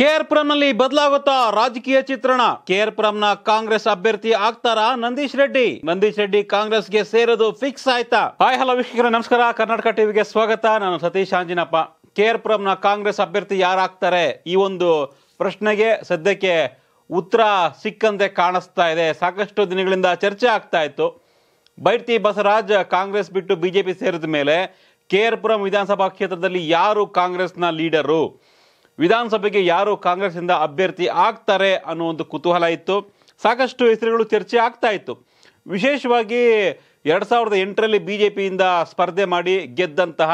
ಕೆಆರ್ಪುರಂನಲ್ಲಿ ಬದಲಾಗುತ್ತಾ ರಾಜಕೀಯ ಚಿತ್ರಣ ಕೆಆರ್ಪುರಂನ ಕಾಂಗ್ರೆಸ್ ಅಭ್ಯರ್ಥಿ ಆಗ್ತಾರಾ ನಂದೀಶ್ ರೆಡ್ಡಿ ನಂದೀಶ್ ರೆಡ್ಡಿ ಕಾಂಗ್ರೆಸ್ಗೆ ಸೇರೋದು ಫಿಕ್ಸ್ ಆಯ್ತಾ ಹಾಯ್ ಹಲೋ ವೀಕ್ಷಕರ ನಮಸ್ಕಾರ ಕರ್ನಾಟಕ ಟಿವಿಗೆ ಸ್ವಾಗತ ನಾನು ಸತೀಶ್ ಆಂಜಿನಪ್ಪ ಕೆಆರ್ಪುರಂನ ಕಾಂಗ್ರೆಸ್ ಅಭ್ಯರ್ಥಿ ಯಾರಾಗ್ತಾರೆ ಈ ಒಂದು ಪ್ರಶ್ನೆಗೆ ಸದ್ಯಕ್ಕೆ ಉತ್ತರ ಸಿಕ್ಕಂತೆ ಕಾಣಿಸ್ತಾ ಇದೆ ಸಾಕಷ್ಟು ದಿನಗಳಿಂದ ಚರ್ಚೆ ಆಗ್ತಾ ಇತ್ತು ಬೈರ್ತಿ ಬಸವರಾಜ್ ಕಾಂಗ್ರೆಸ್ ಬಿಟ್ಟು ಬಿಜೆಪಿ ಸೇರಿದ ಮೇಲೆ ಕೆಆರ್ಪುರಂ ವಿಧಾನಸಭಾ ಕ್ಷೇತ್ರದಲ್ಲಿ ಯಾರು ಕಾಂಗ್ರೆಸ್ನ ಲೀಡರು ವಿಧಾನಸಭೆಗೆ ಯಾರು ಕಾಂಗ್ರೆಸ್ಸಿಂದ ಅಭ್ಯರ್ಥಿ ಆಗ್ತಾರೆ ಅನ್ನೋ ಒಂದು ಕುತೂಹಲ ಇತ್ತು ಸಾಕಷ್ಟು ಹೆಸರುಗಳು ಚರ್ಚೆ ಆಗ್ತಾ ಇತ್ತು ವಿಶೇಷವಾಗಿ ಎರಡು ಸಾವಿರದ ಎಂಟರಲ್ಲಿ ಬಿ ಜೆ ಪಿಯಿಂದ ಸ್ಪರ್ಧೆ ಮಾಡಿ ಗೆದ್ದಂತಹ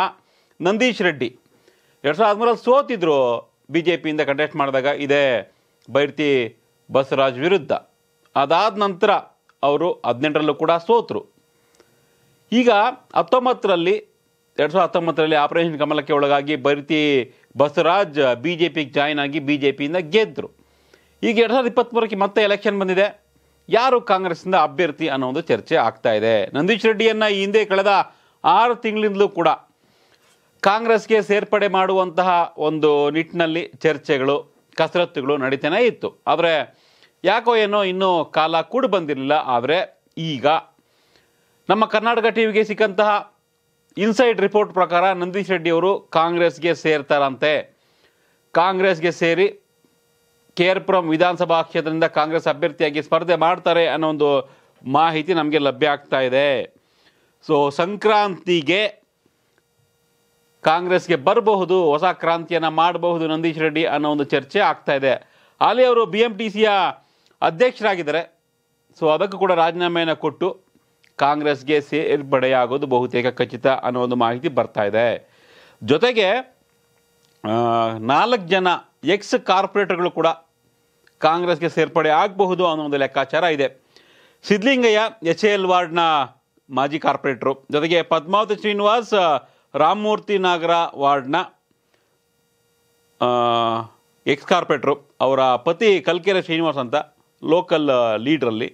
ನಂದೀಶ್ ರೆಡ್ಡಿ ಎರಡು ಸಾವಿರದ ಹದಿಮೂರಲ್ಲಿ ಸೋತಿದ್ರು ಬಿ ಜೆ ಪಿಯಿಂದ ಕಂಟೆಸ್ಟ್ ಮಾಡಿದಾಗ ಇದೇ ಬೈರ್ತಿ ಬಸವರಾಜ್ ವಿರುದ್ಧ ಅದಾದ ನಂತರ ಅವರು ಹದಿನೆಂಟರಲ್ಲೂ ಕೂಡ ಸೋತರು ಈಗ ಹತ್ತೊಂಬತ್ತರಲ್ಲಿ ಎರಡು ಸಾವಿರದ ಹತ್ತೊಂಬತ್ತರಲ್ಲಿ ಆಪರೇಷನ್ ಕಮಲಕ್ಕೆ ಒಳಗಾಗಿ ಬರಿತಿ ಬಸವರಾಜ್ ಬಿ ಜೆ ಪಿಗೆ ಜಾಯ್ನ್ ಆಗಿ ಬಿ ಜೆ ಪಿಯಿಂದ ಗೆದ್ದರು ಈಗ ಎರಡು ಸಾವಿರದ ಇಪ್ಪತ್ತ್ಮೂರಕ್ಕೆ ಮತ್ತೆ ಎಲೆಕ್ಷನ್ ಬಂದಿದೆ ಯಾರು ಕಾಂಗ್ರೆಸ್ನಿಂದ ಅಭ್ಯರ್ಥಿ ಅನ್ನೋ ಒಂದು ಚರ್ಚೆ ಆಗ್ತಾ ಇದೆ ನಂದೀಶ್ ರೆಡ್ಡಿಯನ್ನು ಈ ಹಿಂದೆ ಕಳೆದ ಆರು ತಿಂಗಳಿಂದಲೂ ಕೂಡ ಕಾಂಗ್ರೆಸ್ಗೆ ಸೇರ್ಪಡೆ ಮಾಡುವಂತಹ ಒಂದು ನಿಟ್ಟಿನಲ್ಲಿ ಚರ್ಚೆಗಳು ಕಸರತ್ತುಗಳು ನಡೀತಾನೆ ಇತ್ತು ಆದರೆ ಯಾಕೋ ಏನೋ ಇನ್ನೂ ಕಾಲ ಕೂಡ ಬಂದಿರಲಿಲ್ಲ ಆದರೆ ಈಗ ನಮ್ಮ ಕರ್ನಾಟಕ ಟಿ ವಿಗೆ ಸಿಕ್ಕಂತಹ ಇನ್ಸೈಡ್ ರಿಪೋರ್ಟ್ ಪ್ರಕಾರ ನಂದೀಶ್ ರೆಡ್ಡಿ ಅವರು ಕಾಂಗ್ರೆಸ್ಗೆ ಸೇರ್ತಾರಂತೆ ಕಾಂಗ್ರೆಸ್ಗೆ ಸೇರಿ ಕೆ ವಿಧಾನಸಭಾ ಕ್ಷೇತ್ರದಿಂದ ಕಾಂಗ್ರೆಸ್ ಅಭ್ಯರ್ಥಿಯಾಗಿ ಸ್ಪರ್ಧೆ ಮಾಡ್ತಾರೆ ಅನ್ನೋ ಒಂದು ಮಾಹಿತಿ ನಮಗೆ ಲಭ್ಯ ಆಗ್ತಾ ಇದೆ ಸೊ ಸಂಕ್ರಾಂತಿಗೆ ಕಾಂಗ್ರೆಸ್ಗೆ ಬರಬಹುದು ಹೊಸ ಕ್ರಾಂತಿಯನ್ನು ಮಾಡಬಹುದು ನಂದೀಶ್ ರೆಡ್ಡಿ ಅನ್ನೋ ಒಂದು ಚರ್ಚೆ ಆಗ್ತಾ ಇದೆ ಅಲ್ಲಿ ಅವರು ಬಿ ಎಂ ಟಿ ಸಿಯ ಅಧ್ಯಕ್ಷರಾಗಿದ್ದಾರೆ ಸೊ ಅದಕ್ಕೂ ಕೂಡ ರಾಜೀನಾಮೆಯನ್ನು ಕೊಟ್ಟು ಕಾಂಗ್ರೆಸ್ಗೆ ಸೇರ್ಪಡೆಯಾಗೋದು ಬಹುತೇಕ ಖಚಿತ ಅನ್ನೋ ಒಂದು ಮಾಹಿತಿ ಬರ್ತಾ ಇದೆ ಜೊತೆಗೆ ನಾಲ್ಕು ಜನ ಎಕ್ಸ್ ಕಾರ್ಪೊರೇಟರ್ಗಳು ಕೂಡ ಕಾಂಗ್ರೆಸ್ಗೆ ಸೇರ್ಪಡೆ ಆಗಬಹುದು ಅನ್ನೋ ಒಂದು ಲೆಕ್ಕಾಚಾರ ಇದೆ ಸಿದ್ಲಿಂಗಯ್ಯ ಎಚ್ ಎ ಎಲ್ ವಾರ್ಡ್ನ ಮಾಜಿ ಕಾರ್ಪೊರೇಟರು ಜೊತೆಗೆ ಪದ್ಮಾವತಿ ಶ್ರೀನಿವಾಸ್ ರಾಮಮೂರ್ತಿ ನಾಗರ ವಾರ್ಡ್ನ ಎಕ್ಸ್ ಕಾರ್ಪೊರೇಟರು ಅವರ ಪತಿ ಕಲ್ಕೆರೆ ಶ್ರೀನಿವಾಸ್ ಅಂತ ಲೋಕಲ್ ಲೀಡ್ರಲ್ಲಿ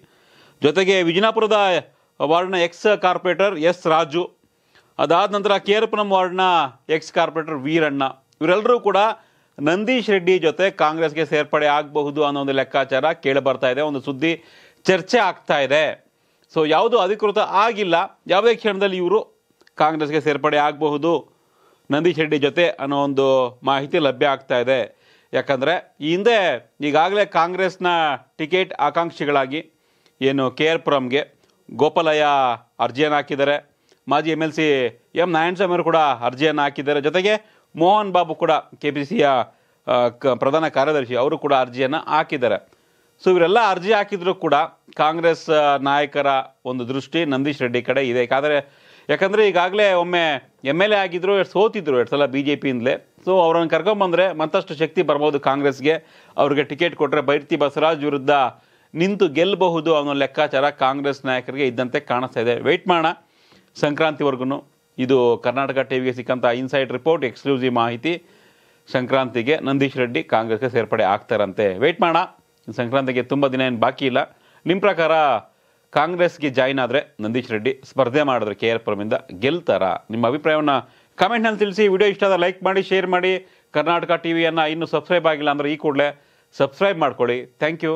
ಜೊತೆಗೆ ವಿಜಯನಪುರದ ವಾರ್ಡ್ನ ಎಕ್ಸ್ ಕಾರ್ಪೊರೇಟರ್ ಎಸ್ ರಾಜು ಅದಾದ ನಂತರ ಕೇರ್ಪುರಂ ವಾರ್ಡ್ನ ಎಕ್ಸ್ ಕಾರ್ಪೊರೇಟರ್ ವೀರಣ್ಣ ಇವರೆಲ್ಲರೂ ಕೂಡ ನಂದೀಶ್ ರೆಡ್ಡಿ ಜೊತೆ ಕಾಂಗ್ರೆಸ್ಗೆ ಸೇರ್ಪಡೆ ಆಗಬಹುದು ಅನ್ನೋ ಒಂದು ಲೆಕ್ಕಾಚಾರ ಕೇಳಿ ಬರ್ತಾ ಇದೆ ಒಂದು ಸುದ್ದಿ ಚರ್ಚೆ ಆಗ್ತಾ ಇದೆ ಸೊ ಯಾವುದು ಅಧಿಕೃತ ಆಗಿಲ್ಲ ಯಾವುದೇ ಕ್ಷಣದಲ್ಲಿ ಇವರು ಕಾಂಗ್ರೆಸ್ಗೆ ಸೇರ್ಪಡೆ ಆಗಬಹುದು ನಂದೀಶ್ ರೆಡ್ಡಿ ಜೊತೆ ಅನ್ನೋ ಒಂದು ಮಾಹಿತಿ ಲಭ್ಯ ಆಗ್ತಾ ಇದೆ ಯಾಕಂದರೆ ಈ ಹಿಂದೆ ಈಗಾಗಲೇ ಕಾಂಗ್ರೆಸ್ನ ಟಿಕೆಟ್ ಆಕಾಂಕ್ಷಿಗಳಾಗಿ ಏನು ಕೆ ಆರ್ ಪುರಂಗೆ ಗೋಪಾಲಯ್ಯ ಅರ್ಜಿಯನ್ನು ಹಾಕಿದ್ದಾರೆ ಮಾಜಿ M L C M Narayanaswamy ಅವರು ಕೂಡ ಅರ್ಜಿಯನ್ನು ಹಾಕಿದ್ದಾರೆ ಜೊತೆಗೆ ಮೋಹನ್ ಬಾಬು ಕೂಡ ಕೆ ಪಿ ಸಿಯ ಕ ಪ್ರಧಾನ ಕಾರ್ಯದರ್ಶಿ ಅವರು ಕೂಡ ಅರ್ಜಿಯನ್ನು ಹಾಕಿದ್ದಾರೆ ಸೊ ಇವರೆಲ್ಲ ಅರ್ಜಿ ಹಾಕಿದರೂ ಕೂಡ ಕಾಂಗ್ರೆಸ್ ನಾಯಕರ ಒಂದು ದೃಷ್ಟಿ ನಂದೀಶ್ ರೆಡ್ಡಿ ಕಡೆ ಇದೆ ಯಾಕಂದರೆ ಯಾಕಂದರೆ ಈಗಾಗಲೇ ಒಮ್ಮೆ ಎಮ್ ಎಲ್ ಎ ಆಗಿದ್ದರು ಎರಡು ಸೋತಿದ್ದರು ಎರಡು ಸಲ ಬಿ ಜೆ ಪಿಯಿಂದಲೇ ಸೊ ಅವ್ರನ್ನ ಕರ್ಕೊಂಬಂದರೆ ಮತ್ತಷ್ಟು ಶಕ್ತಿ ಬರ್ಬೋದು ಕಾಂಗ್ರೆಸ್ಗೆ ಅವ್ರಿಗೆ ಟಿಕೆಟ್ ಕೊಟ್ಟರೆ ಬೈರ್ತಿ ಬಸವರಾಜ್ ವಿರುದ್ಧ ನಿಂತು ಗೆಲ್ಲಬಹುದು ಅನ್ನೋ ಲೆಕ್ಕಾಚಾರ ಕಾಂಗ್ರೆಸ್ ನಾಯಕರಿಗೆ ಇದ್ದಂತೆ ಕಾಣಿಸ್ತಾ ಇದೆ ವೆಯ್ಟ್ ಮಾಡೋಣ ಸಂಕ್ರಾಂತಿವರೆಗೂ ಇದು ಕರ್ನಾಟಕ ಟಿ ವಿಗೆ ಸಿಕ್ಕಂಥ ಇನ್ಸೈಡ್ ರಿಪೋರ್ಟ್ ಎಕ್ಸ್ಕ್ಲೂಸಿವ್ ಮಾಹಿತಿ ಸಂಕ್ರಾಂತಿಗೆ ನಂದೀಶ್ ರೆಡ್ಡಿ ಕಾಂಗ್ರೆಸ್ಗೆ ಸೇರ್ಪಡೆ ಆಗ್ತಾರಂತೆ ವೆಯ್ಟ್ ಮಾಡೋಣ ಸಂಕ್ರಾಂತಿಗೆ ತುಂಬ ದಿನ ಏನು ಬಾಕಿ ಇಲ್ಲ ನಿಮ್ಮ ಪ್ರಕಾರ ಕಾಂಗ್ರೆಸ್ಗೆ ಜಾಯ್ನ್ ಆದರೆ ನಂದೀಶ್ ರೆಡ್ಡಿ ಸ್ಪರ್ಧೆ ಮಾಡಿದ್ರೆ ಕೆ ಆರ್ ಪುರಮಿಂದ ಗೆಲ್ತಾರ ನಿಮ್ಮ ಅಭಿಪ್ರಾಯವನ್ನು ಕಮೆಂಟ್ನಲ್ಲಿ ತಿಳಿಸಿ ವಿಡಿಯೋ ಇಷ್ಟ ಆದರೆ ಲೈಕ್ ಮಾಡಿ ಶೇರ್ ಮಾಡಿ ಕರ್ನಾಟಕ ಟಿ ವಿಯನ್ನು ಇನ್ನೂ ಸಬ್ಸ್ಕ್ರೈಬ್ ಆಗಿಲ್ಲ ಅಂದರೆ ಈ ಕೂಡಲೇ ಸಬ್ಸ್ಕ್ರೈಬ್ ಮಾಡ್ಕೊಳ್ಳಿ ಥ್ಯಾಂಕ್ ಯು